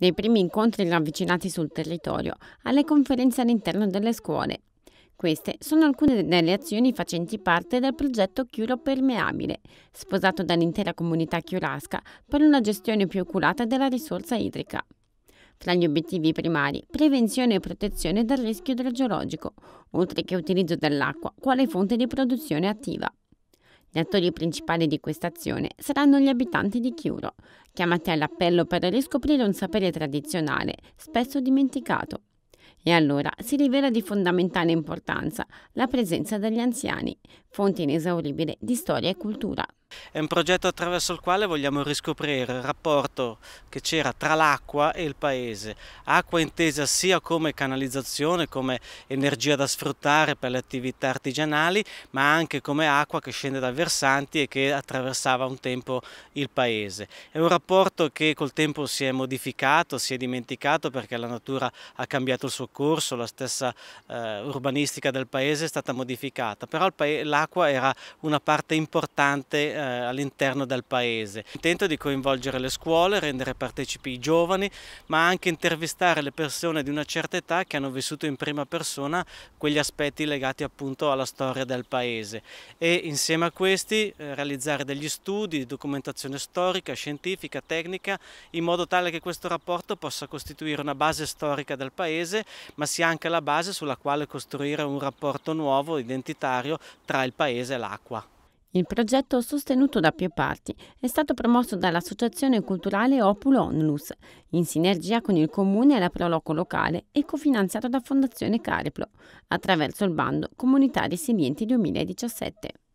dai primi incontri ravvicinati sul territorio alle conferenze all'interno delle scuole. Queste sono alcune delle azioni facenti parte del progetto Chiuro Permeabile, sposato dall'intera comunità chiurasca per una gestione più oculata della risorsa idrica. Tra gli obiettivi primari, prevenzione e protezione dal rischio idrogeologico, oltre che utilizzo dell'acqua quale fonte di produzione attiva. Gli attori principali di questa azione saranno gli abitanti di Chiuro, chiamati all'appello per riscoprire un sapere tradizionale, spesso dimenticato. E allora si rivela di fondamentale importanza la presenza degli anziani, fonte inesauribile di storia e cultura. È un progetto attraverso il quale vogliamo riscoprire il rapporto che c'era tra l'acqua e il paese, acqua intesa sia come canalizzazione, come energia da sfruttare per le attività artigianali, ma anche come acqua che scende da versanti e che attraversava un tempo il paese. È un rapporto che col tempo si è modificato, si è dimenticato perché la natura ha cambiato il suo corso, la stessa eh, urbanistica del paese è stata modificata, però l'acqua era una parte importante eh, all'interno del paese. Intento di coinvolgere le scuole, rendere partecipi i giovani, ma anche intervistare le persone di una certa età che hanno vissuto in prima persona quegli aspetti legati appunto alla storia del paese e insieme a questi eh, realizzare degli studi di documentazione storica, scientifica, tecnica in modo tale che questo rapporto possa costituire una base storica del paese ma sia anche la base sulla quale costruire un rapporto nuovo, identitario, tra il paese e l'acqua. Il progetto, sostenuto da più parti, è stato promosso dall'Associazione Culturale Opulo Onlus, in sinergia con il Comune e la Proloco locale e cofinanziato da Fondazione Cariplo, attraverso il bando Comunità Resilienti 2017.